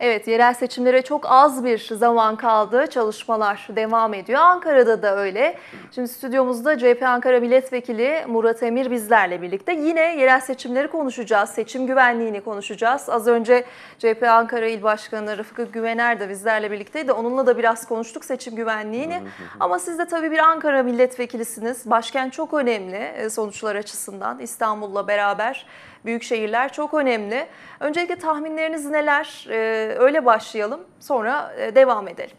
Evet yerel seçimlere çok az bir zaman kaldı. Çalışmalar devam ediyor. Ankara'da da öyle. Şimdi stüdyomuzda CHP Ankara Milletvekili Murat Emir bizlerle birlikte. Yine yerel seçimleri konuşacağız. Seçim güvenliğini konuşacağız. Az önce CHP Ankara İl Başkanı Rıfkı Güvener de bizlerle birlikteydi. Onunla da biraz konuştuk seçim güvenliğini. Ama siz de tabii bir Ankara milletvekilisiniz. Başkent çok önemli e, sonuçlar açısından İstanbul'la beraber büyük şehirler çok önemli. Öncelikle tahminleriniz neler? Ee, öyle başlayalım sonra e, devam edelim.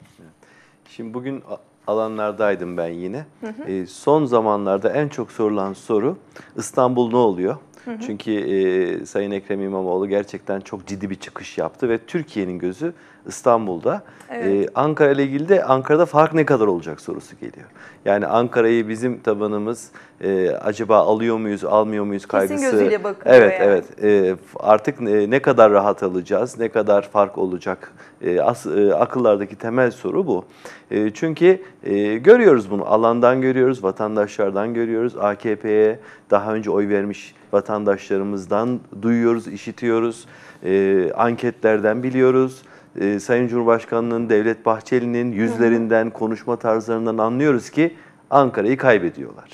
Şimdi bugün alanlardaydım ben yine. Hı hı. Ee, son zamanlarda en çok sorulan soru İstanbul ne oluyor? Çünkü e, Sayın Ekrem İmamoğlu gerçekten çok ciddi bir çıkış yaptı ve Türkiye'nin gözü İstanbul'da. Evet. Ee, Ankara ile ilgili de Ankara'da fark ne kadar olacak sorusu geliyor. Yani Ankara'yı bizim tabanımız e, acaba alıyor muyuz, almıyor muyuz kaygısı. Kesin gözüyle bakılıyor. Evet, yani. evet. E, artık ne, ne kadar rahat alacağız, ne kadar fark olacak? E, as, e, akıllardaki temel soru bu. E, çünkü e, görüyoruz bunu. Alandan görüyoruz, vatandaşlardan görüyoruz. AKP'ye daha önce oy vermiş vatandaşlarımızdan duyuyoruz, işitiyoruz. E, anketlerden biliyoruz e, Sayın Cumhurbaşkanı'nın, Devlet Bahçeli'nin yüzlerinden, konuşma tarzlarından anlıyoruz ki Ankara'yı kaybediyorlar.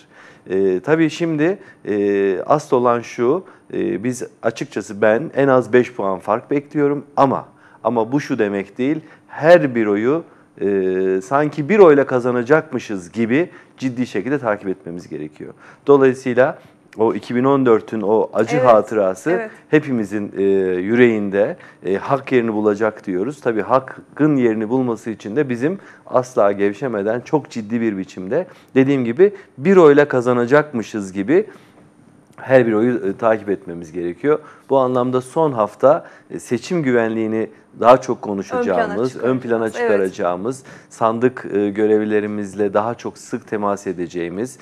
E, tabii şimdi e, asıl olan şu, e, biz açıkçası ben en az 5 puan fark bekliyorum ama ama bu şu demek değil, her bir oyu e, sanki bir oyla kazanacakmışız gibi ciddi şekilde takip etmemiz gerekiyor. Dolayısıyla o 2014'ün o acı evet, hatırası evet. hepimizin e, yüreğinde e, hak yerini bulacak diyoruz. Tabii hakkın yerini bulması için de bizim asla gevşemeden çok ciddi bir biçimde dediğim gibi bir oyla kazanacakmışız gibi her bir oyu e, takip etmemiz gerekiyor. Bu anlamda son hafta e, seçim güvenliğini daha çok konuşacağımız, ön plana, ön plana çıkaracağımız, evet. sandık e, görevlilerimizle daha çok sık temas edeceğimiz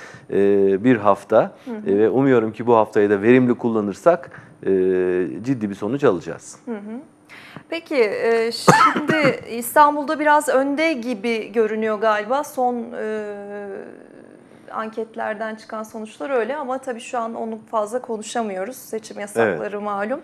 bir hafta hı hı. ve umuyorum ki bu haftayı da verimli kullanırsak ciddi bir sonuç alacağız. Hı hı. Peki şimdi İstanbul'da biraz önde gibi görünüyor galiba son anketlerden çıkan sonuçlar öyle ama tabii şu an onu fazla konuşamıyoruz. Seçim yasakları evet. malum.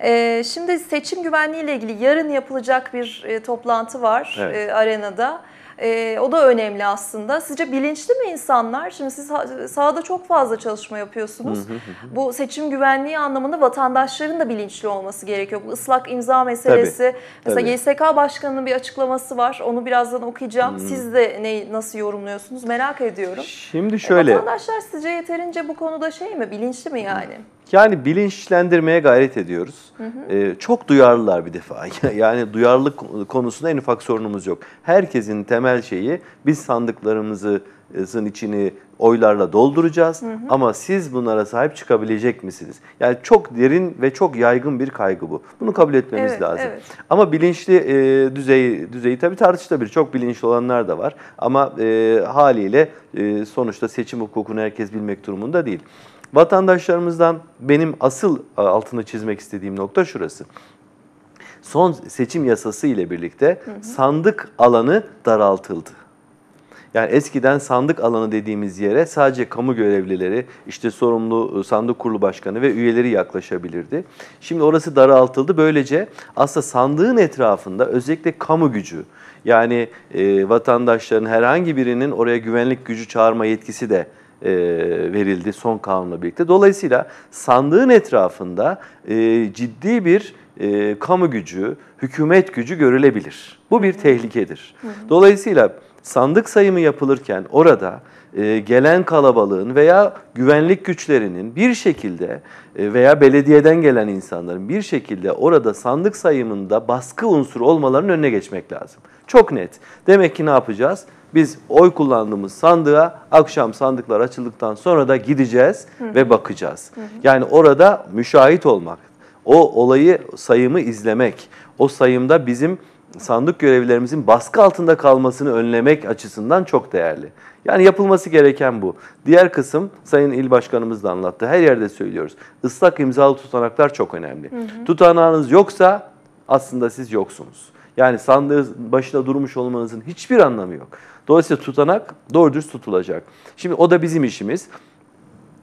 E, şimdi seçim güvenliği ile ilgili yarın yapılacak bir e, toplantı var evet. e, arenada. E, o da önemli aslında. Sizce bilinçli mi insanlar? Şimdi siz sahada çok fazla çalışma yapıyorsunuz. Bu seçim güvenliği anlamında vatandaşların da bilinçli olması gerekiyor. Bu ıslak imza meselesi. Tabii, Mesela tabii. YSK Başkanı'nın bir açıklaması var. Onu birazdan okuyacağım. Hı hı. Siz de ne, nasıl yorumluyorsunuz merak ediyorum. Şimdi şöyle. E, vatandaşlar sizce yeterince bu konuda şey mi? Bilinçli mi yani? Hı. Yani bilinçlendirmeye gayret ediyoruz. Hı hı. Ee, çok duyarlılar bir defa. yani duyarlılık konusunda en ufak sorunumuz yok. Herkesin temel şeyi biz sandıklarımızın içini oylarla dolduracağız hı hı. ama siz bunlara sahip çıkabilecek misiniz? Yani çok derin ve çok yaygın bir kaygı bu. Bunu kabul etmemiz evet, lazım. Evet. Ama bilinçli e, düzey düzeyi tabii tartışılabilir. Çok bilinçli olanlar da var ama e, haliyle e, sonuçta seçim hukukunu herkes bilmek durumunda değil. Vatandaşlarımızdan benim asıl e, altını çizmek istediğim nokta şurası. Son seçim yasası ile birlikte hı hı. sandık alanı daraltıldı. Yani eskiden sandık alanı dediğimiz yere sadece kamu görevlileri, işte sorumlu e, sandık kurulu başkanı ve üyeleri yaklaşabilirdi. Şimdi orası daraltıldı. Böylece aslında sandığın etrafında özellikle kamu gücü, yani e, vatandaşların herhangi birinin oraya güvenlik gücü çağırma yetkisi de e, verildi son kanunla birlikte. Dolayısıyla sandığın etrafında e, ciddi bir e, kamu gücü, hükümet gücü görülebilir. Bu bir tehlikedir. Dolayısıyla sandık sayımı yapılırken orada e, gelen kalabalığın veya güvenlik güçlerinin bir şekilde e, veya belediyeden gelen insanların bir şekilde orada sandık sayımında baskı unsuru olmalarının önüne geçmek lazım. Çok net. Demek ki ne yapacağız? biz oy kullandığımız sandığa akşam sandıklar açıldıktan sonra da gideceğiz Hı -hı. ve bakacağız. Hı -hı. Yani orada müşahit olmak, o olayı sayımı izlemek, o sayımda bizim sandık görevlilerimizin baskı altında kalmasını önlemek açısından çok değerli. Yani yapılması gereken bu. Diğer kısım Sayın İl Başkanımız da anlattı. Her yerde söylüyoruz. Islak imzalı tutanaklar çok önemli. Hı hı. Tutanağınız yoksa aslında siz yoksunuz. Yani sandığın başına durmuş olmanızın hiçbir anlamı yok. Dolayısıyla tutanak doğru dürüst tutulacak. Şimdi o da bizim işimiz.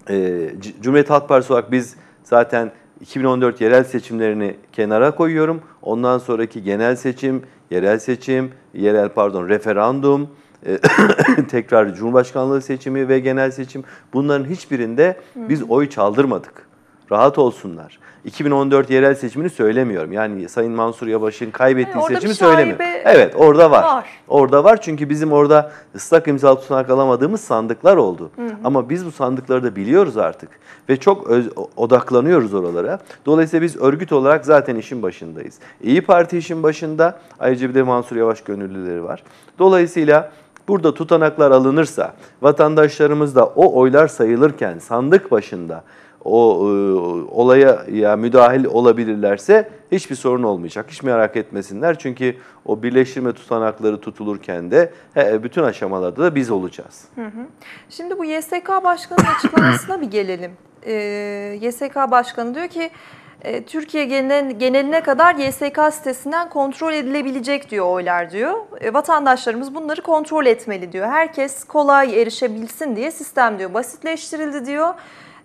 Ee, Cumhuriyet Halk Partisi olarak biz zaten 2014 yerel seçimlerini kenara koyuyorum. Ondan sonraki genel seçim, yerel seçim, yerel pardon referandum, e, tekrar Cumhurbaşkanlığı seçimi ve genel seçim bunların hiçbirinde biz oy çaldırmadık. Rahat olsunlar. 2014 yerel seçimini söylemiyorum. Yani Sayın Mansur Yavaş'ın kaybettiği yani seçimi söylemiyorum. Evet orada var. var. Orada var çünkü bizim orada ıslak imza tutanak alamadığımız sandıklar oldu. Hı hı. Ama biz bu sandıkları da biliyoruz artık. Ve çok öz, odaklanıyoruz oralara. Dolayısıyla biz örgüt olarak zaten işin başındayız. İyi Parti işin başında. Ayrıca bir de Mansur Yavaş gönüllüleri var. Dolayısıyla burada tutanaklar alınırsa, vatandaşlarımız da o oylar sayılırken sandık başında o e, olaya ya müdahil olabilirlerse hiçbir sorun olmayacak. Hiç merak etmesinler çünkü o birleştirme tutanakları tutulurken de he, e, bütün aşamalarda da biz olacağız. Hı hı. Şimdi bu YSK Başkanı açıklamasına bir gelelim. Ee, YSK Başkanı diyor ki e, Türkiye geneline kadar YSK sitesinden kontrol edilebilecek diyor oylar diyor. E, vatandaşlarımız bunları kontrol etmeli diyor. Herkes kolay erişebilsin diye sistem diyor basitleştirildi diyor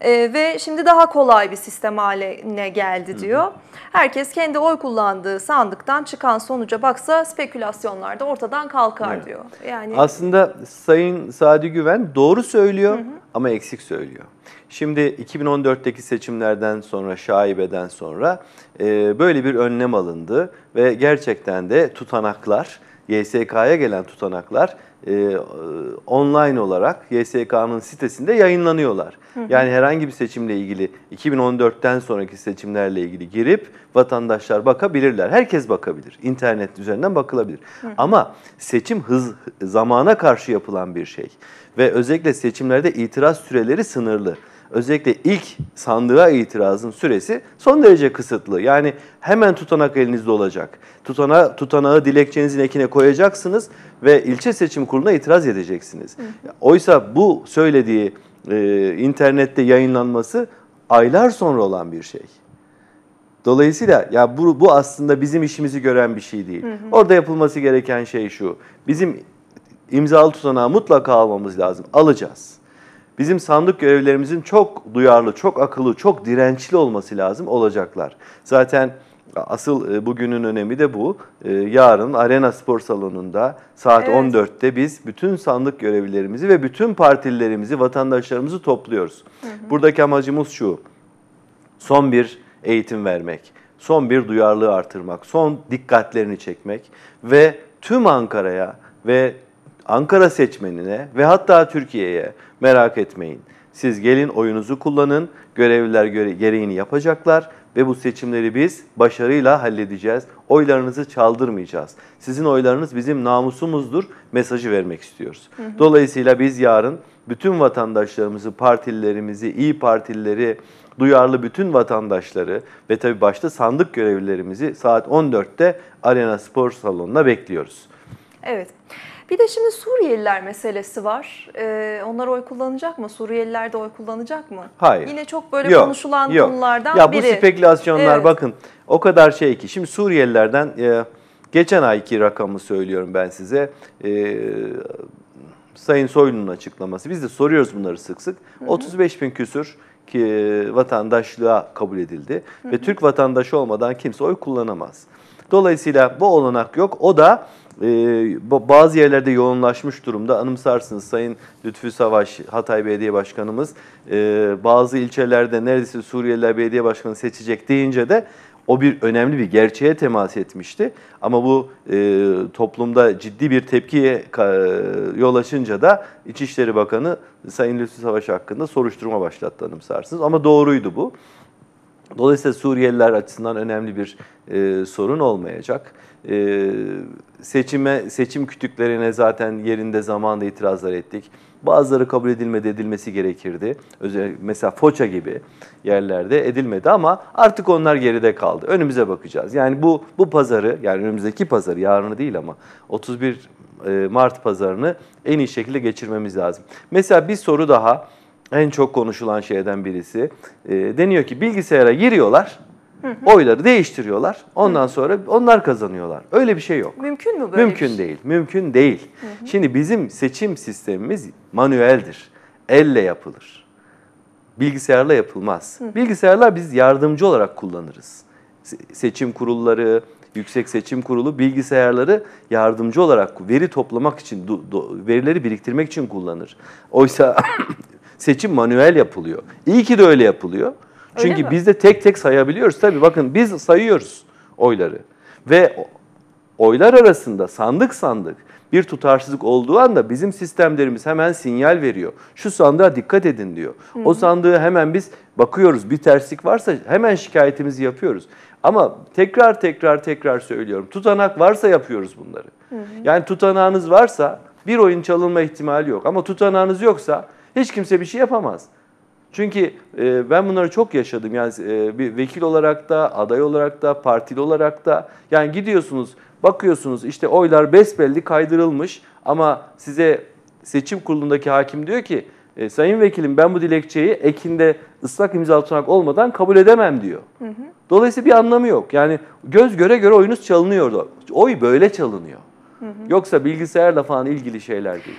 e, ve şimdi daha kolay bir sistem haline geldi diyor. Herkes kendi oy kullandığı sandıktan çıkan sonuca baksa spekülasyonlar da ortadan kalkar evet. diyor. Yani Aslında Sayın Sadi Güven doğru söylüyor hı hı. ama eksik söylüyor. Şimdi 2014'teki seçimlerden sonra, şaibeden sonra e, böyle bir önlem alındı ve gerçekten de tutanaklar, YSK'ya gelen tutanaklar e, online olarak YSK'nın sitesinde yayınlanıyorlar. Hı hı. Yani herhangi bir seçimle ilgili 2014'ten sonraki seçimlerle ilgili girip vatandaşlar bakabilirler. Herkes bakabilir. İnternet üzerinden bakılabilir. Hı hı. Ama seçim hız zamana karşı yapılan bir şey ve özellikle seçimlerde itiraz süreleri sınırlı özellikle ilk sandığa itirazın süresi son derece kısıtlı. Yani hemen tutanak elinizde olacak. Tutana, tutanağı dilekçenizin ekine koyacaksınız ve ilçe seçim kuruluna itiraz edeceksiniz. Oysa bu söylediği e, internette yayınlanması aylar sonra olan bir şey. Dolayısıyla ya bu, bu aslında bizim işimizi gören bir şey değil. Hı hı. Orada yapılması gereken şey şu. Bizim imzalı tutanağı mutlaka almamız lazım. Alacağız. Bizim sandık görevlerimizin çok duyarlı, çok akıllı, çok dirençli olması lazım olacaklar. Zaten asıl e, bugünün önemi de bu. E, yarın Arena Spor Salonu'nda saat evet. 14'te biz bütün sandık görevlilerimizi ve bütün partililerimizi, vatandaşlarımızı topluyoruz. Hı hı. Buradaki amacımız şu. Son bir eğitim vermek, son bir duyarlılığı artırmak, son dikkatlerini çekmek ve tüm Ankara'ya ve Ankara seçmenine ve hatta Türkiye'ye merak etmeyin. Siz gelin oyunuzu kullanın, görevliler göre gereğini yapacaklar ve bu seçimleri biz başarıyla halledeceğiz. Oylarınızı çaldırmayacağız. Sizin oylarınız bizim namusumuzdur mesajı vermek istiyoruz. Hı hı. Dolayısıyla biz yarın bütün vatandaşlarımızı, partililerimizi, iyi partilileri, duyarlı bütün vatandaşları ve tabii başta sandık görevlilerimizi saat 14'te Arena Spor Salonu'na bekliyoruz. Evet. Bir de şimdi Suriyeliler meselesi var. Ee, onlar oy kullanacak mı? Suriyeliler de oy kullanacak mı? Hayır. Yine çok böyle yok, konuşulan yok. konulardan ya, biri. Ya bu spekülasyonlar evet. bakın o kadar şey ki. Şimdi Suriyelilerden e, geçen ayki rakamı söylüyorum ben size. E, Sayın Soylu'nun açıklaması. Biz de soruyoruz bunları sık sık. Hı hı. 35 bin küsür ki vatandaşlığa kabul edildi hı hı. ve Türk vatandaşı olmadan kimse oy kullanamaz. Dolayısıyla bu olanak yok. O da e, bazı yerlerde yoğunlaşmış durumda. Anımsarsınız Sayın Lütfü Savaş, Hatay Belediye Başkanımız e, bazı ilçelerde neredeyse Suriyeliler Belediye Başkanı seçecek deyince de o bir önemli bir gerçeğe temas etmişti. Ama bu e, toplumda ciddi bir tepkiye e, yol açınca da İçişleri Bakanı Sayın Lütfü Savaş hakkında soruşturma başlattı anımsarsınız. Ama doğruydu bu. Dolayısıyla Suriyeliler açısından önemli bir e, sorun olmayacak. Ee, seçime seçim kütüklerine zaten yerinde zamanda itirazlar ettik. Bazıları kabul edilmedi, edilmesi gerekirdi. Özellikle mesela Foça gibi yerlerde edilmedi ama artık onlar geride kaldı. Önümüze bakacağız. Yani bu bu pazarı, yani önümüzdeki pazarı, yarını değil ama 31 e, Mart pazarını en iyi şekilde geçirmemiz lazım. Mesela bir soru daha en çok konuşulan şeyden birisi. E, deniyor ki bilgisayara giriyorlar Hı hı. Oyları değiştiriyorlar. Ondan hı. sonra onlar kazanıyorlar. Öyle bir şey yok. Mümkün mü böyle Mümkün bir şey? değil. Mümkün değil. Hı hı. Şimdi bizim seçim sistemimiz manueldir. Elle yapılır. Bilgisayarla yapılmaz. Hı Bilgisayarlar biz yardımcı olarak kullanırız. seçim kurulları, Yüksek Seçim Kurulu bilgisayarları yardımcı olarak veri toplamak için, verileri biriktirmek için kullanır. Oysa seçim manuel yapılıyor. İyi ki de öyle yapılıyor. Çünkü mi? biz de tek tek sayabiliyoruz. Tabii bakın biz sayıyoruz oyları. Ve oylar arasında sandık sandık bir tutarsızlık olduğu anda bizim sistemlerimiz hemen sinyal veriyor. Şu sandığa dikkat edin diyor. Hı hı. O sandığı hemen biz bakıyoruz. Bir terslik varsa hemen şikayetimizi yapıyoruz. Ama tekrar tekrar tekrar söylüyorum. Tutanak varsa yapıyoruz bunları. Hı hı. Yani tutanağınız varsa bir oyun çalınma ihtimali yok. Ama tutanağınız yoksa hiç kimse bir şey yapamaz. Çünkü e, ben bunları çok yaşadım. Yani e, bir vekil olarak da, aday olarak da, partili olarak da. Yani gidiyorsunuz, bakıyorsunuz işte oylar besbelli kaydırılmış ama size seçim kurulundaki hakim diyor ki e, sayın vekilim ben bu dilekçeyi ekinde ıslak imza tutanak olmadan kabul edemem diyor. Hı hı. Dolayısıyla bir anlamı yok. Yani göz göre göre oyunuz çalınıyordu. Oy böyle çalınıyor. Hı hı. Yoksa bilgisayarla falan ilgili şeyler değil.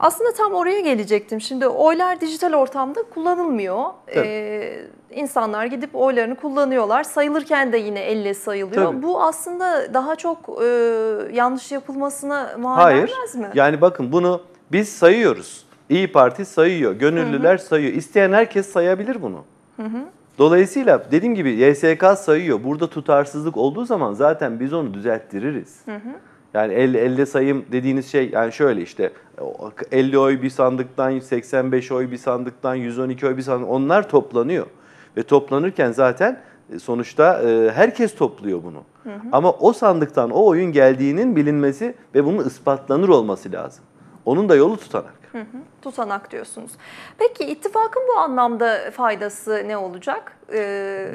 Aslında tam oraya gelecektim. Şimdi oylar dijital ortamda kullanılmıyor. Tabii. Ee, insanlar gidip oylarını kullanıyorlar. Sayılırken de yine elle sayılıyor. Tabii. Bu aslında daha çok e, yanlış yapılmasına mal Hayır. vermez mi? Yani bakın bunu biz sayıyoruz. İyi Parti sayıyor, gönüllüler hı hı. sayıyor. İsteyen herkes sayabilir bunu. Hı hı. Dolayısıyla dediğim gibi YSK sayıyor. Burada tutarsızlık olduğu zaman zaten biz onu düzelttiririz. Hı hı. Yani 50, 50 sayım dediğiniz şey yani şöyle işte 50 oy bir sandıktan, 85 oy bir sandıktan, 112 oy bir sandıktan onlar toplanıyor. Ve toplanırken zaten e, sonuçta e, herkes topluyor bunu. Hı hı. Ama o sandıktan o oyun geldiğinin bilinmesi ve bunun ispatlanır olması lazım. Onun da yolu tutanak. Hı hı, tutanak diyorsunuz. Peki ittifakın bu anlamda faydası ne olacak? Ee,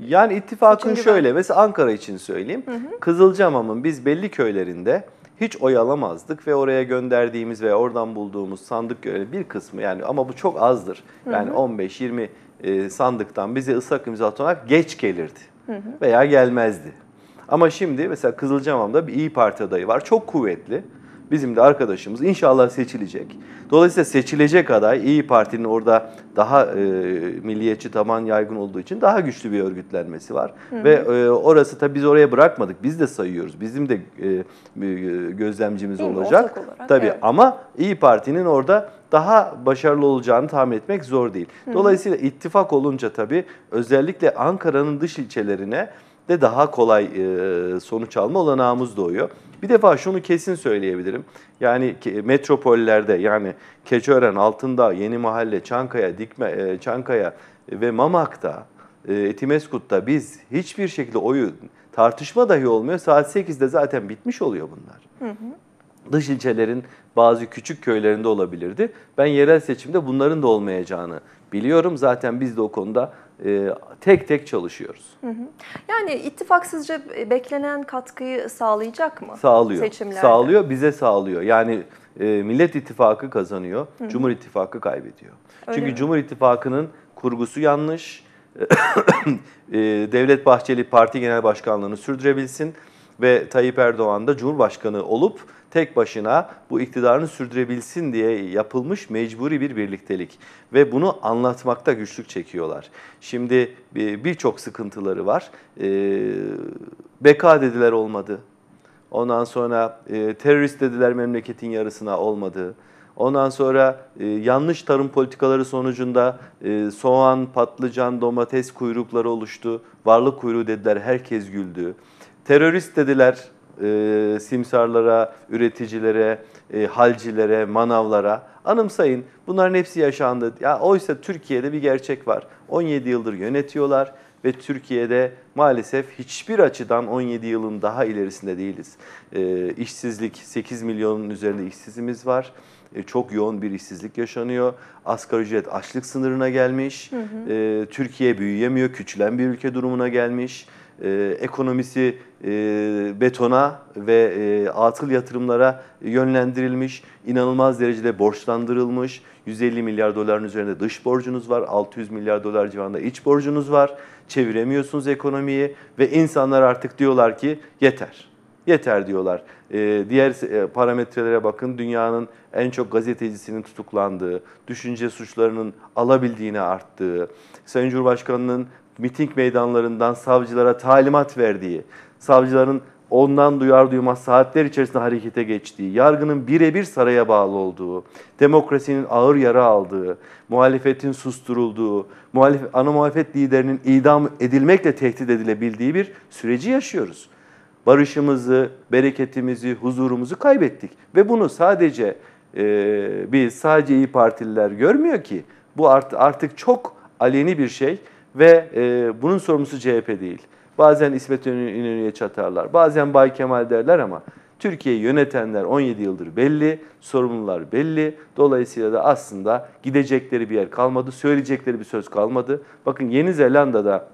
yani ittifakın şöyle ben... mesela Ankara için söyleyeyim. Kızılcamam'ın biz belli köylerinde hiç oy alamazdık ve oraya gönderdiğimiz ve oradan bulduğumuz sandık görevi bir kısmı yani ama bu çok azdır. Yani 15-20 e, sandıktan bize ıslak imza atanak geç gelirdi veya gelmezdi. Ama şimdi mesela Kızılcamam'da bir İyi Parti adayı var. Çok kuvvetli. Bizim de arkadaşımız inşallah seçilecek. Dolayısıyla seçilecek aday İyi Parti'nin orada daha e, milliyetçi taban yaygın olduğu için daha güçlü bir örgütlenmesi var. Hı hı. Ve e, orası tabii biz oraya bırakmadık. Biz de sayıyoruz. Bizim de e, e gözlemcimiz Değil olacak. Mi? Olarak, tabii evet. ama İyi Parti'nin orada daha başarılı olacağını tahmin etmek zor değil. Dolayısıyla hı. ittifak olunca tabii özellikle Ankara'nın dış ilçelerine de daha kolay e, sonuç alma olanağımız doğuyor. Bir defa şunu kesin söyleyebilirim. Yani metropollerde yani Keçören, Altındağ, Yeni Mahalle, Çankaya, Dikme, e, Çankaya ve Mamak'ta, e, Etimeskut'ta biz hiçbir şekilde oyu tartışma dahi olmuyor. Saat 8'de zaten bitmiş oluyor bunlar. Hı hı dış ilçelerin bazı küçük köylerinde olabilirdi. Ben yerel seçimde bunların da olmayacağını biliyorum. Zaten biz de o konuda e, tek tek çalışıyoruz. Yani ittifaksızca beklenen katkıyı sağlayacak mı sağlıyor, seçimlerde? Sağlıyor, bize sağlıyor. Yani e, Millet İttifakı kazanıyor, hı. Cumhur İttifakı kaybediyor. Öyle Çünkü mi? Cumhur İttifakı'nın kurgusu yanlış. E, Devlet Bahçeli Parti Genel Başkanlığı'nı sürdürebilsin ve Tayyip Erdoğan da Cumhurbaşkanı olup tek başına bu iktidarını sürdürebilsin diye yapılmış mecburi bir birliktelik ve bunu anlatmakta güçlük çekiyorlar. Şimdi e, birçok sıkıntıları var. E, beka dediler olmadı. Ondan sonra e, terörist dediler memleketin yarısına olmadı. Ondan sonra e, yanlış tarım politikaları sonucunda e, soğan, patlıcan, domates kuyrukları oluştu. Varlık kuyruğu dediler, herkes güldü. Terörist dediler e, simsarlara, üreticilere, e, halcilere, manavlara. Anımsayın bunların hepsi yaşandı. Ya oysa Türkiye'de bir gerçek var. 17 yıldır yönetiyorlar ve Türkiye'de maalesef hiçbir açıdan 17 yılın daha ilerisinde değiliz. E, işsizlik 8 milyonun üzerinde işsizimiz var. E, çok yoğun bir işsizlik yaşanıyor. Asgari ücret açlık sınırına gelmiş. Hı hı. E, Türkiye büyüyemiyor, küçülen bir ülke durumuna gelmiş e, ekonomisi e, betona ve e, atıl yatırımlara yönlendirilmiş, inanılmaz derecede borçlandırılmış. 150 milyar doların üzerinde dış borcunuz var, 600 milyar dolar civarında iç borcunuz var. Çeviremiyorsunuz ekonomiyi ve insanlar artık diyorlar ki yeter. Yeter diyorlar. Ee, diğer e, parametrelere bakın dünyanın en çok gazetecisinin tutuklandığı, düşünce suçlarının alabildiğine arttığı, Sayın Cumhurbaşkanı'nın miting meydanlarından savcılara talimat verdiği, savcıların ondan duyar duymaz saatler içerisinde harekete geçtiği, yargının birebir saraya bağlı olduğu, demokrasinin ağır yara aldığı, muhalefetin susturulduğu, muhalif, ana muhalefet liderinin idam edilmekle tehdit edilebildiği bir süreci yaşıyoruz. Barışımızı, bereketimizi, huzurumuzu kaybettik. Ve bunu sadece e, biz, sadece iyi Partililer görmüyor ki. Bu art, artık çok aleni bir şey ve e, bunun sorumlusu CHP değil. Bazen İsmet İnönü'ye çatarlar, bazen Bay Kemal derler ama Türkiye'yi yönetenler 17 yıldır belli, sorumlular belli. Dolayısıyla da aslında gidecekleri bir yer kalmadı, söyleyecekleri bir söz kalmadı. Bakın Yeni Zelanda'da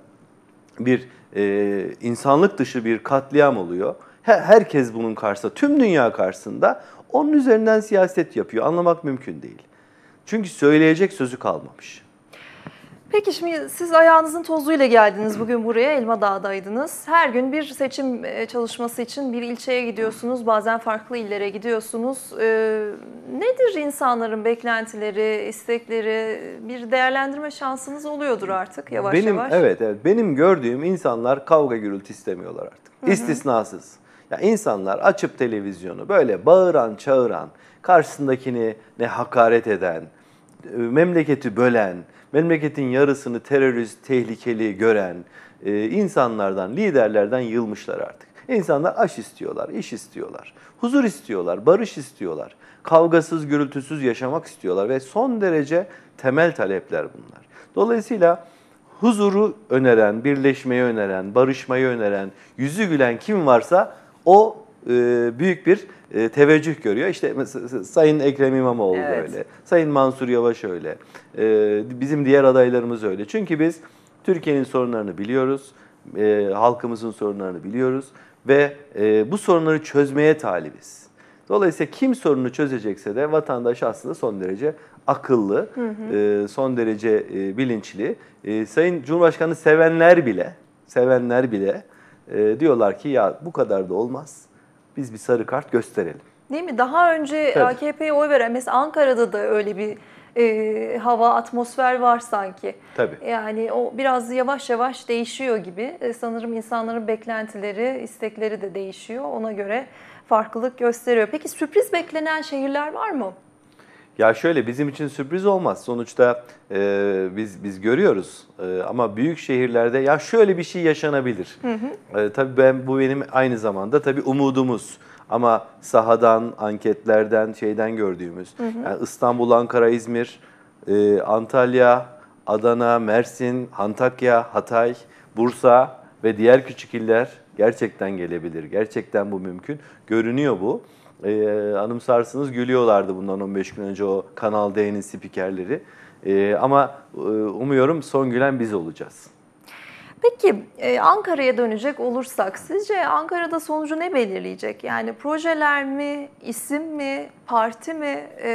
bir e, insanlık dışı bir katliam oluyor. Her, herkes bunun karşısında, tüm dünya karşısında onun üzerinden siyaset yapıyor. Anlamak mümkün değil. Çünkü söyleyecek sözü kalmamış. Peki şimdi siz ayağınızın tozuyla geldiniz bugün buraya Elma Dağı'daydınız. Her gün bir seçim e, çalışması için bir ilçeye gidiyorsunuz, bazen farklı illere gidiyorsunuz. Ee, nedir insanların beklentileri, istekleri? Bir değerlendirme şansınız oluyordur artık yavaş benim, yavaş. Evet, evet. Benim gördüğüm insanlar kavga gürültü istemiyorlar artık. Hı-hı. İstisnasız. Ya insanlar açıp televizyonu böyle bağıran, çağıran, karşısındakini ne hakaret eden, e, memleketi bölen, memleketin yarısını terörist, tehlikeli gören e, insanlardan, liderlerden yılmışlar artık. İnsanlar aş istiyorlar, iş istiyorlar, huzur istiyorlar, barış istiyorlar, kavgasız, gürültüsüz yaşamak istiyorlar ve son derece temel talepler bunlar. Dolayısıyla huzuru öneren, birleşmeyi öneren, barışmayı öneren, yüzü gülen kim varsa o e, büyük bir e, teveccüh görüyor. İşte Sayın Ekrem İmamoğlu evet. öyle, Sayın Mansur Yavaş öyle, e, bizim diğer adaylarımız öyle. Çünkü biz Türkiye'nin sorunlarını biliyoruz, halkımızın sorunlarını biliyoruz ve bu sorunları çözmeye talibiz. Dolayısıyla kim sorunu çözecekse de vatandaş aslında son derece akıllı, hı hı. son derece bilinçli. Sayın Cumhurbaşkanı sevenler bile, sevenler bile diyorlar ki ya bu kadar da olmaz biz bir sarı kart gösterelim. Değil mi? Daha önce Tabii. AKP'ye oy veren mesela Ankara'da da öyle bir e, hava, atmosfer var sanki. Tabii. Yani o biraz yavaş yavaş değişiyor gibi. E, sanırım insanların beklentileri, istekleri de değişiyor. Ona göre farklılık gösteriyor. Peki sürpriz beklenen şehirler var mı? Ya şöyle bizim için sürpriz olmaz. Sonuçta e, biz biz görüyoruz e, ama büyük şehirlerde ya şöyle bir şey yaşanabilir. Hı hı. E, tabii ben bu benim aynı zamanda tabii umudumuz. Ama sahadan, anketlerden, şeyden gördüğümüz. Hı hı. Yani İstanbul, Ankara, İzmir, e, Antalya, Adana, Mersin, Antakya, Hatay, Bursa ve diğer küçük iller gerçekten gelebilir. Gerçekten bu mümkün. Görünüyor bu e, anımsarsınız gülüyorlardı bundan 15 gün önce o Kanal D'nin spikerleri. E, ama e, umuyorum son gülen biz olacağız. Peki e, Ankara'ya dönecek olursak sizce Ankara'da sonucu ne belirleyecek? Yani projeler mi, isim mi, parti mi e,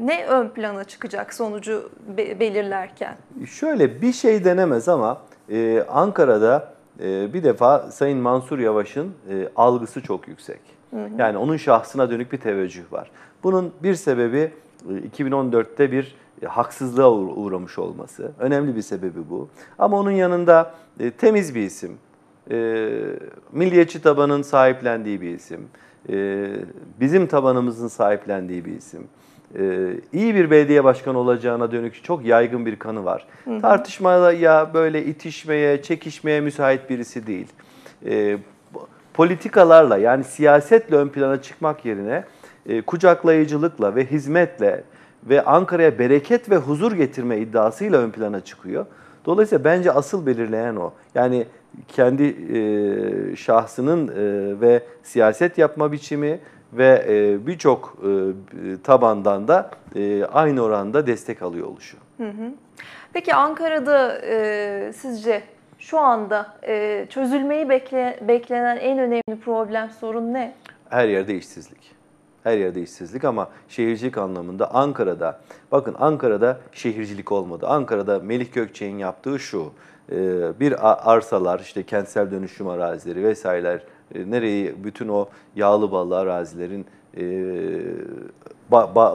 ne ön plana çıkacak sonucu belirlerken? Şöyle bir şey denemez ama e, Ankara'da bir defa Sayın Mansur Yavaş'ın algısı çok yüksek. Hı Yani onun şahsına dönük bir teveccüh var. Bunun bir sebebi 2014'te e, bir e, haksızlığa uğramış olması. Önemli bir sebebi bu. Ama onun yanında e, temiz bir isim, milliyetçi tabanın sahiplendiği bir isim, bizim tabanımızın sahiplendiği bir isim iyi bir belediye başkanı olacağına dönük çok yaygın bir kanı var. Hı hı. Tartışmaya, böyle itişmeye, çekişmeye müsait birisi değil politikalarla yani siyasetle ön plana çıkmak yerine e, kucaklayıcılıkla ve hizmetle ve Ankara'ya bereket ve huzur getirme iddiasıyla ön plana çıkıyor. Dolayısıyla bence asıl belirleyen o. Yani kendi e, şahsının e, ve siyaset yapma biçimi ve e, birçok e, tabandan da e, aynı oranda destek alıyor oluşu. Hı hı. Peki Ankara'da e, sizce şu anda e, çözülmeyi bekle, beklenen en önemli problem sorun ne? Her yerde işsizlik. Her yerde işsizlik ama şehircilik anlamında Ankara'da, bakın Ankara'da şehircilik olmadı. Ankara'da Melih Gökçe'nin yaptığı şu, e, bir arsalar, işte kentsel dönüşüm arazileri vesaireler, e, nereyi bütün o yağlı ballı arazilerin e,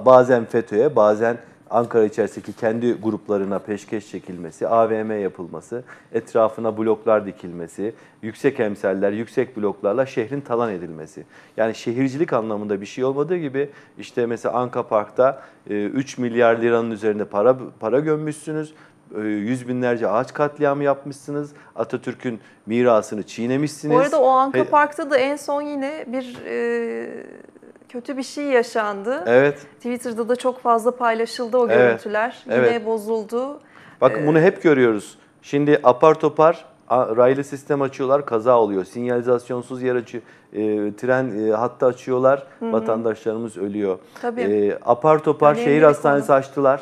bazen FETÖ'ye, bazen Ankara içerisindeki kendi gruplarına peşkeş çekilmesi, AVM yapılması, etrafına bloklar dikilmesi, yüksek emseller, yüksek bloklarla şehrin talan edilmesi. Yani şehircilik anlamında bir şey olmadığı gibi işte mesela Anka Park'ta 3 e, milyar liranın üzerinde para para gömmüşsünüz e, yüz binlerce ağaç katliamı yapmışsınız. Atatürk'ün mirasını çiğnemişsiniz. Bu arada o Anka Park'ta da en son yine bir e, kötü bir şey yaşandı. Evet. Twitter'da da çok fazla paylaşıldı o evet. görüntüler. Yine bozuldu. Bakın ee, bunu hep görüyoruz. Şimdi apar topar raylı sistem açıyorlar, kaza oluyor. Sinyalizasyonsuz yer açı, e, tren e, hattı açıyorlar, Hı-hı. vatandaşlarımız ölüyor. Tabii. E, apar topar Önemli şehir hastanesi konu. açtılar.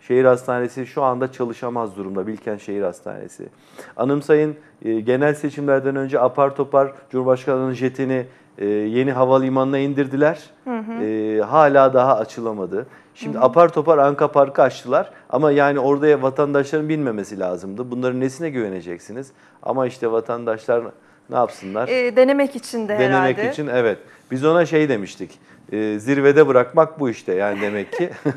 Şehir hastanesi şu anda çalışamaz durumda. bilken Şehir Hastanesi. Anımsayın e, genel seçimlerden önce apar topar Cumhurbaşkanı'nın jetini e, yeni havalimanına indirdiler. Hı hı. E, hala daha açılamadı. Şimdi hı hı. apar topar Anka Park'ı açtılar ama yani orada vatandaşların bilmemesi lazımdı. Bunların nesine güveneceksiniz? Ama işte vatandaşlar ne yapsınlar? E, denemek için de denemek herhalde. Denemek için evet. Biz ona şey demiştik. E, zirvede bırakmak bu işte yani demek ki.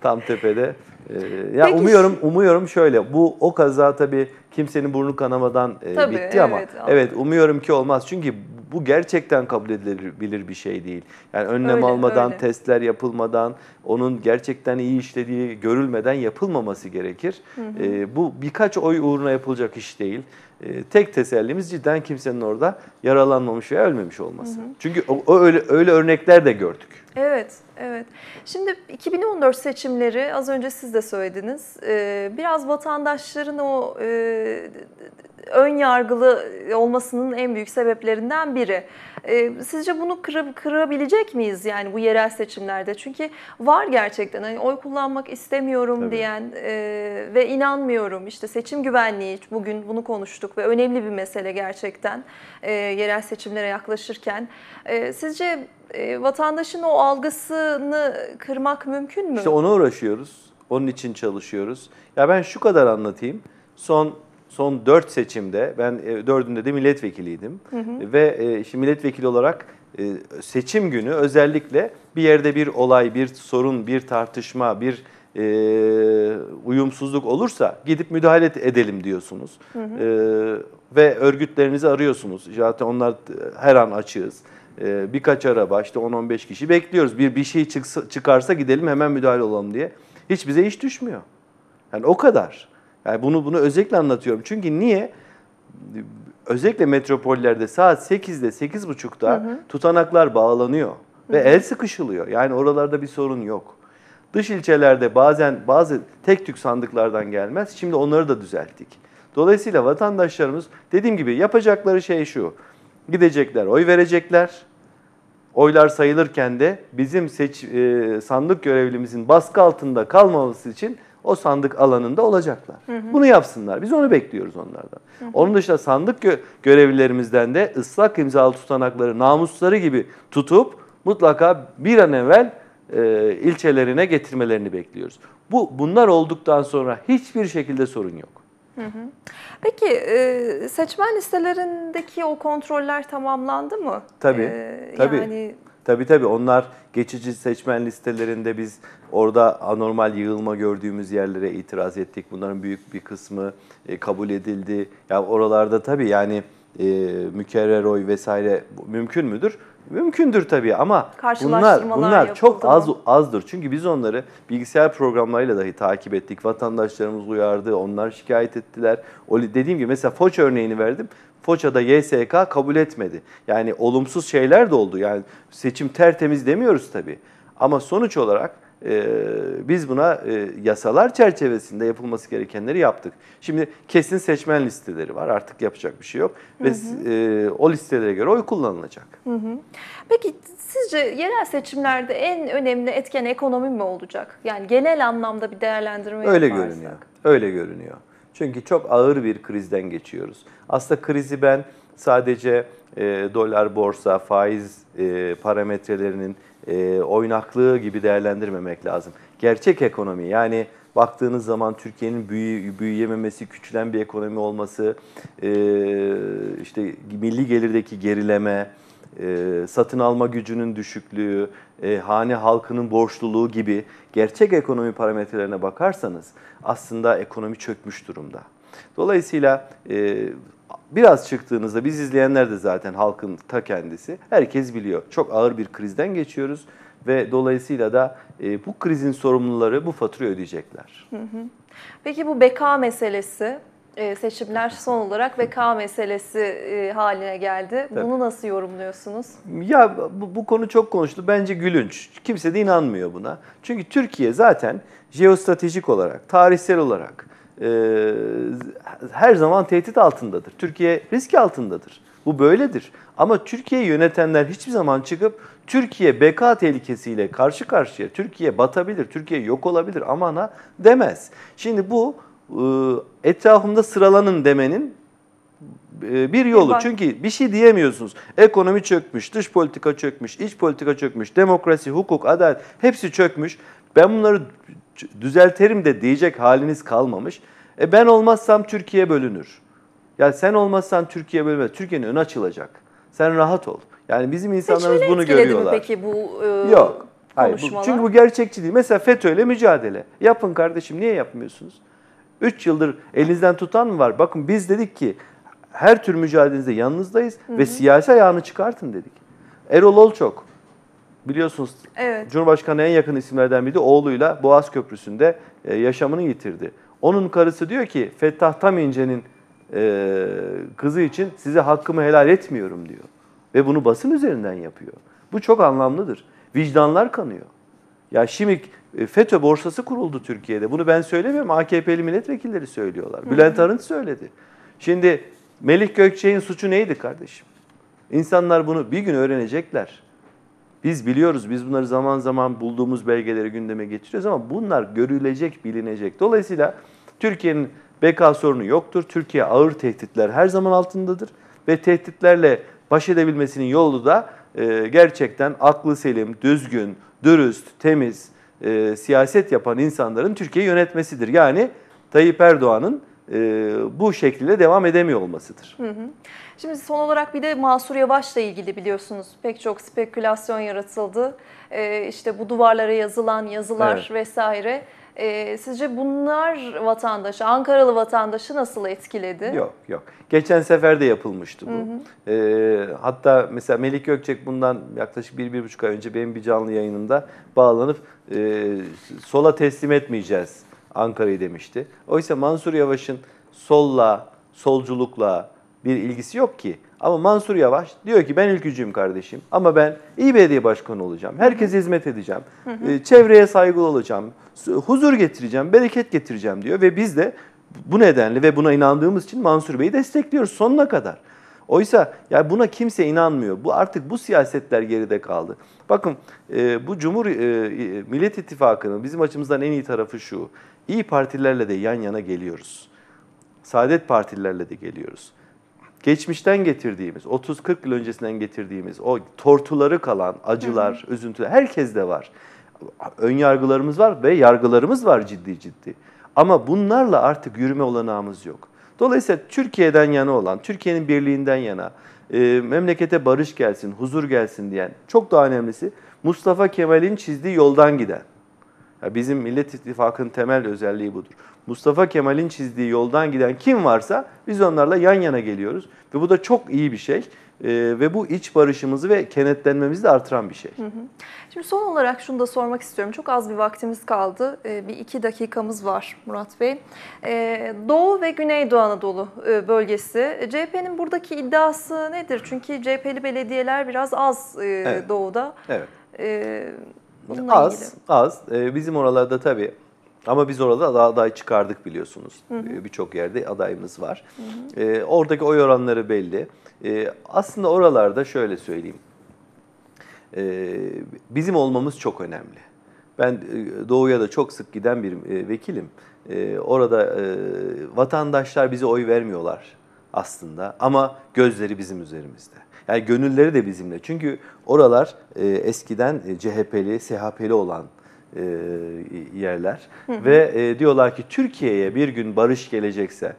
tam tepede. Ee, ya Peki. umuyorum umuyorum şöyle bu o kaza tabii kimsenin burnu kanamadan e, tabii, bitti evet, ama anladım. evet umuyorum ki olmaz. Çünkü bu gerçekten kabul edilebilir bir şey değil. Yani önlem öyle, almadan, öyle. testler yapılmadan, onun gerçekten iyi işlediği görülmeden yapılmaması gerekir. Hı hı. E, bu birkaç oy uğruna yapılacak iş değil e, tek tesellimiz cidden kimsenin orada yaralanmamış veya ölmemiş olması. Hı hı. Çünkü o, o öyle, öyle örnekler de gördük. Evet, evet. Şimdi 2014 seçimleri az önce siz de söylediniz. Ee, biraz vatandaşların o e, ön yargılı e, olmasının en büyük sebeplerinden biri. E, sizce bunu kırıp, kırabilecek miyiz yani bu yerel seçimlerde? Çünkü var gerçekten hani oy kullanmak istemiyorum Tabii. diyen e, ve inanmıyorum işte seçim güvenliği bugün bunu konuştuk ve önemli bir mesele gerçekten e, yerel seçimlere yaklaşırken. E, sizce e, vatandaşın o algısını kırmak mümkün mü? İşte ona uğraşıyoruz. Onun için çalışıyoruz. Ya ben şu kadar anlatayım. Son son dört seçimde ben e, dördünde de milletvekiliydim. Hı hı. Ve e, şimdi milletvekili olarak e, seçim günü özellikle bir yerde bir olay, bir sorun, bir tartışma, bir uyumsuzluk olursa gidip müdahale edelim diyorsunuz. Hı hı. ve örgütlerinizi arıyorsunuz. Zaten onlar her an açığız. E, birkaç araba işte 10-15 kişi bekliyoruz. Bir bir şey çıksa, çıkarsa gidelim hemen müdahale olalım diye. Hiç bize iş düşmüyor. Yani o kadar. Yani bunu bunu özellikle anlatıyorum. Çünkü niye? Özellikle metropollerde saat 8'de 8.30'da hı tutanaklar bağlanıyor ve hı hı. el sıkışılıyor. Yani oralarda bir sorun yok. Dış ilçelerde bazen bazı tek tük sandıklardan gelmez. Şimdi onları da düzelttik. Dolayısıyla vatandaşlarımız dediğim gibi yapacakları şey şu. Gidecekler, oy verecekler. Oylar sayılırken de bizim seç, e, sandık görevlimizin baskı altında kalmaması için o sandık alanında olacaklar. Hı hı. Bunu yapsınlar. Biz onu bekliyoruz onlardan. Hı hı. Onun dışında sandık gö görevlilerimizden de ıslak imzalı tutanakları namusları gibi tutup mutlaka bir an evvel e, ilçelerine getirmelerini bekliyoruz. Bu bunlar olduktan sonra hiçbir şekilde sorun yok. Peki e, seçmen listelerindeki o kontroller tamamlandı mı? Tabii. Ee, tabii. Yani Tabii tabii onlar geçici seçmen listelerinde biz orada anormal yığılma gördüğümüz yerlere itiraz ettik. Bunların büyük bir kısmı e, kabul edildi. Ya yani oralarda tabii yani e, mükerrer oy vesaire mümkün müdür? Mümkündür tabii ama bunlar bunlar çok az azdır. Çünkü biz onları bilgisayar programlarıyla dahi takip ettik. Vatandaşlarımız uyardı, onlar şikayet ettiler. O dediğim gibi mesela Foç örneğini verdim. Foça'da YSK kabul etmedi. Yani olumsuz şeyler de oldu. Yani seçim tertemiz demiyoruz tabii. Ama sonuç olarak ee, biz buna e, yasalar çerçevesinde yapılması gerekenleri yaptık. Şimdi kesin seçmen listeleri var. Artık yapacak bir şey yok. Ve hı hı. E, o listelere göre oy kullanılacak. Hı hı. Peki sizce yerel seçimlerde en önemli etken ekonomi mi olacak? Yani genel anlamda bir değerlendirme Öyle yaparsak. görünüyor. Öyle görünüyor. Çünkü çok ağır bir krizden geçiyoruz. Aslında krizi ben sadece e, dolar, borsa, faiz e, parametrelerinin e, oynaklığı gibi değerlendirmemek lazım. Gerçek ekonomi yani baktığınız zaman Türkiye'nin büyü, büyüyememesi, küçülen bir ekonomi olması, e, işte milli gelirdeki gerileme, e, satın alma gücünün düşüklüğü, e, hane halkının borçluluğu gibi gerçek ekonomi parametrelerine bakarsanız aslında ekonomi çökmüş durumda. Dolayısıyla e, biraz çıktığınızda biz izleyenler de zaten halkın ta kendisi. Herkes biliyor. Çok ağır bir krizden geçiyoruz ve dolayısıyla da e, bu krizin sorumluları bu faturayı ödeyecekler. Peki bu beka meselesi e, seçimler son olarak beka meselesi e, haline geldi. Tabii. Bunu nasıl yorumluyorsunuz? Ya bu, bu konu çok konuştu. Bence gülünç. Kimse de inanmıyor buna. Çünkü Türkiye zaten jeostratejik olarak, tarihsel olarak e, her zaman tehdit altındadır. Türkiye risk altındadır. Bu böyledir. Ama Türkiye yönetenler hiçbir zaman çıkıp Türkiye beka tehlikesiyle karşı karşıya, Türkiye batabilir, Türkiye yok olabilir amana demez. Şimdi bu e, etrafımda sıralanın demenin e, bir yolu. Bak. Çünkü bir şey diyemiyorsunuz. Ekonomi çökmüş, dış politika çökmüş, iç politika çökmüş, demokrasi, hukuk, adalet hepsi çökmüş. Ben bunları düzelterim de diyecek haliniz kalmamış. E ben olmazsam Türkiye bölünür. Ya sen olmazsan Türkiye bölünmez. Türkiye'nin ön açılacak. Sen rahat ol. Yani bizim insanlarımız bunu görüyorlar. Mi peki bu e, Yok. Hayır, bu, çünkü bu gerçekçi değil. Mesela FETÖ'yle mücadele. Yapın kardeşim niye yapmıyorsunuz? 3 yıldır elinizden tutan mı var? Bakın biz dedik ki her tür mücadelenizde yanınızdayız Hı-hı. ve siyasi ayağını çıkartın dedik. Erol Olçok biliyorsunuz evet. Cumhurbaşkanı en yakın isimlerden biri oğluyla Boğaz Köprüsü'nde e, yaşamını yitirdi. Onun karısı diyor ki Fettah Tamince'nin e, kızı için size hakkımı helal etmiyorum diyor. Ve bunu basın üzerinden yapıyor. Bu çok anlamlıdır. Vicdanlar kanıyor. Ya şimdi e, FETÖ borsası kuruldu Türkiye'de. Bunu ben söylemiyorum. AKP'li milletvekilleri söylüyorlar. Hı Bülent Arınç söyledi. Şimdi Melih Gökçe'nin suçu neydi kardeşim? İnsanlar bunu bir gün öğrenecekler. Biz biliyoruz, biz bunları zaman zaman bulduğumuz belgeleri gündeme getiriyoruz ama bunlar görülecek, bilinecek. Dolayısıyla Türkiye'nin BK sorunu yoktur. Türkiye ağır tehditler her zaman altındadır ve tehditlerle baş edebilmesinin yolu da e, gerçekten aklı selim, düzgün, dürüst, temiz e, siyaset yapan insanların Türkiye'yi yönetmesidir. Yani Tayyip Erdoğan'ın e, bu şekilde devam edemiyor olmasıdır. Hı hı. Şimdi son olarak bir de Masur Yavaş'la ilgili biliyorsunuz pek çok spekülasyon yaratıldı. Ee, işte bu duvarlara yazılan yazılar evet. vesaire. Ee, sizce bunlar vatandaşı, Ankaralı vatandaşı nasıl etkiledi? Yok yok. Geçen sefer de yapılmıştı bu. Hı hı. Ee, hatta mesela Melik Gökçek bundan yaklaşık bir, bir buçuk ay önce benim bir canlı yayınımda bağlanıp e, sola teslim etmeyeceğiz Ankara'yı demişti. Oysa Mansur Yavaş'ın solla, solculukla, bir ilgisi yok ki. Ama Mansur Yavaş diyor ki ben ülkücüyüm kardeşim ama ben iyi belediye başkanı olacağım. Herkese hizmet edeceğim. Hı hı. Ee, çevreye saygılı olacağım. Huzur getireceğim, bereket getireceğim diyor ve biz de bu nedenle ve buna inandığımız için Mansur Bey'i destekliyoruz sonuna kadar. Oysa ya buna kimse inanmıyor. Bu artık bu siyasetler geride kaldı. Bakın e, bu Cumhur e, e Millet İttifakı'nın bizim açımızdan en iyi tarafı şu. İyi partilerle de yan yana geliyoruz. Saadet partilerle de geliyoruz geçmişten getirdiğimiz, 30-40 yıl öncesinden getirdiğimiz o tortuları kalan acılar, hı hı. üzüntüler herkes de var. Ön yargılarımız var ve yargılarımız var ciddi ciddi. Ama bunlarla artık yürüme olanağımız yok. Dolayısıyla Türkiye'den yana olan, Türkiye'nin birliğinden yana, e, memlekete barış gelsin, huzur gelsin diyen, çok daha önemlisi Mustafa Kemal'in çizdiği yoldan giden. Ya bizim Millet İttifakı'nın temel özelliği budur. Mustafa Kemal'in çizdiği yoldan giden kim varsa biz onlarla yan yana geliyoruz. Ve bu da çok iyi bir şey. Ee, ve bu iç barışımızı ve kenetlenmemizi de artıran bir şey. Şimdi son olarak şunu da sormak istiyorum. Çok az bir vaktimiz kaldı. Ee, bir iki dakikamız var Murat Bey. Ee, Doğu ve Güneydoğu Anadolu e, bölgesi. E, CHP'nin buradaki iddiası nedir? Çünkü CHP'li belediyeler biraz az e, evet. Doğu'da. Evet. Ee, az, ilgili. az. Ee, bizim oralarda tabii ama biz orada da aday çıkardık biliyorsunuz. Ee, birçok yerde adayımız var. Hı hı. E, ee, oradaki oy oranları belli. E, aslında oralarda şöyle söyleyeyim. E, bizim olmamız çok önemli. Ben e, doğuya da çok sık giden bir e, vekilim. E, orada e, vatandaşlar bize oy vermiyorlar aslında ama gözleri bizim üzerimizde. Yani gönülleri de bizimle. Çünkü oralar e, eskiden e, CHP'li, SHP'li olan e, yerler. Hı hı. Ve e, diyorlar ki Türkiye'ye bir gün barış gelecekse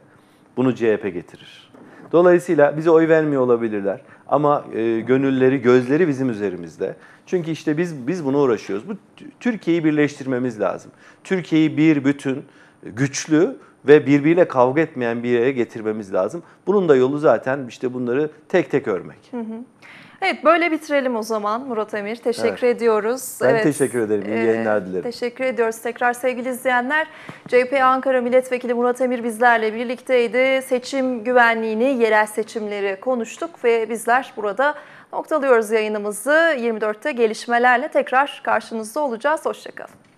bunu CHP getirir. Dolayısıyla bize oy vermiyor olabilirler ama e, gönülleri, gözleri bizim üzerimizde. Çünkü işte biz biz buna uğraşıyoruz. Bu Türkiye'yi birleştirmemiz lazım. Türkiye'yi bir bütün, güçlü ve birbiriyle kavga etmeyen bir yere getirmemiz lazım. Bunun da yolu zaten işte bunları tek tek örmek. Hı hı. Evet böyle bitirelim o zaman Murat Emir. Teşekkür evet. ediyoruz. Ben evet. teşekkür ederim. İyi ee, yayınlar dilerim. Teşekkür ediyoruz. Tekrar sevgili izleyenler CHP Ankara Milletvekili Murat Emir bizlerle birlikteydi. Seçim güvenliğini, yerel seçimleri konuştuk ve bizler burada noktalıyoruz yayınımızı. 24'te gelişmelerle tekrar karşınızda olacağız. Hoşçakalın.